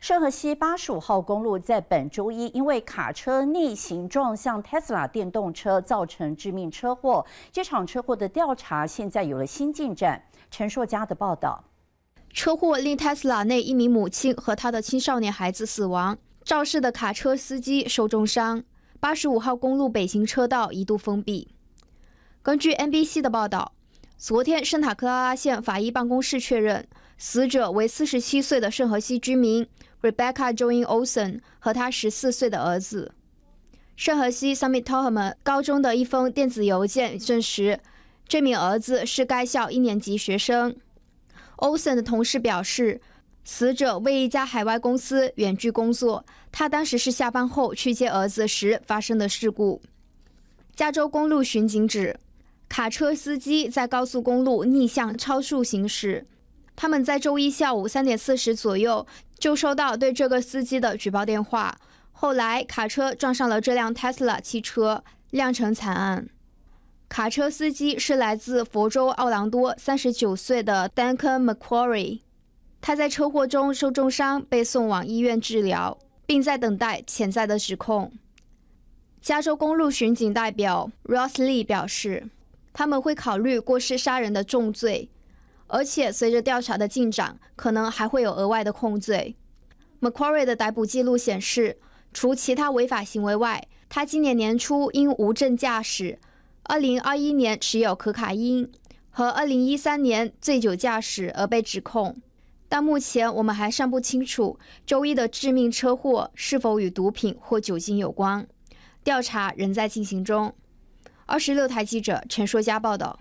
圣河西八十五号公路在本周一因为卡车逆行撞向特斯拉电动车，造成致命车祸。这场车祸的调查现在有了新进展。陈硕佳的报道：车祸令特斯拉内一名母亲和他的青少年孩子死亡，肇事的卡车司机受重伤。八十五号公路北行车道一度封闭。根据 NBC 的报道，昨天圣塔克拉拉县法医办公室确认，死者为四十七岁的圣河西居民。Rebecca j o a n Olson 和他十四岁的儿子圣荷西 Summit o h i g 高中的一封电子邮件证实，这名儿子是该校一年级学生。Olson 的同事表示，死者为一家海外公司远距工作，他当时是下班后去接儿子时发生的事故。加州公路巡警指，卡车司机在高速公路逆向超速行驶。他们在周一下午三点四十左右就收到对这个司机的举报电话。后来，卡车撞上了这辆 Tesla 汽车，酿成惨案。卡车司机是来自佛州奥朗多三十九岁的 Duncan c m q u a r i e 他在车祸中受重伤，被送往医院治疗，并在等待潜在的指控。加州公路巡警代表 Ross Lee 表示，他们会考虑过失杀人的重罪。而且随着调查的进展，可能还会有额外的控罪。McQuarrie 的逮捕记录显示，除其他违法行为外，他今年年初因无证驾驶、2021年持有可卡因和2013年醉酒驾驶而被指控。但目前我们还尚不清楚周一的致命车祸是否与毒品或酒精有关，调查仍在进行中。二十六台记者陈硕佳报道。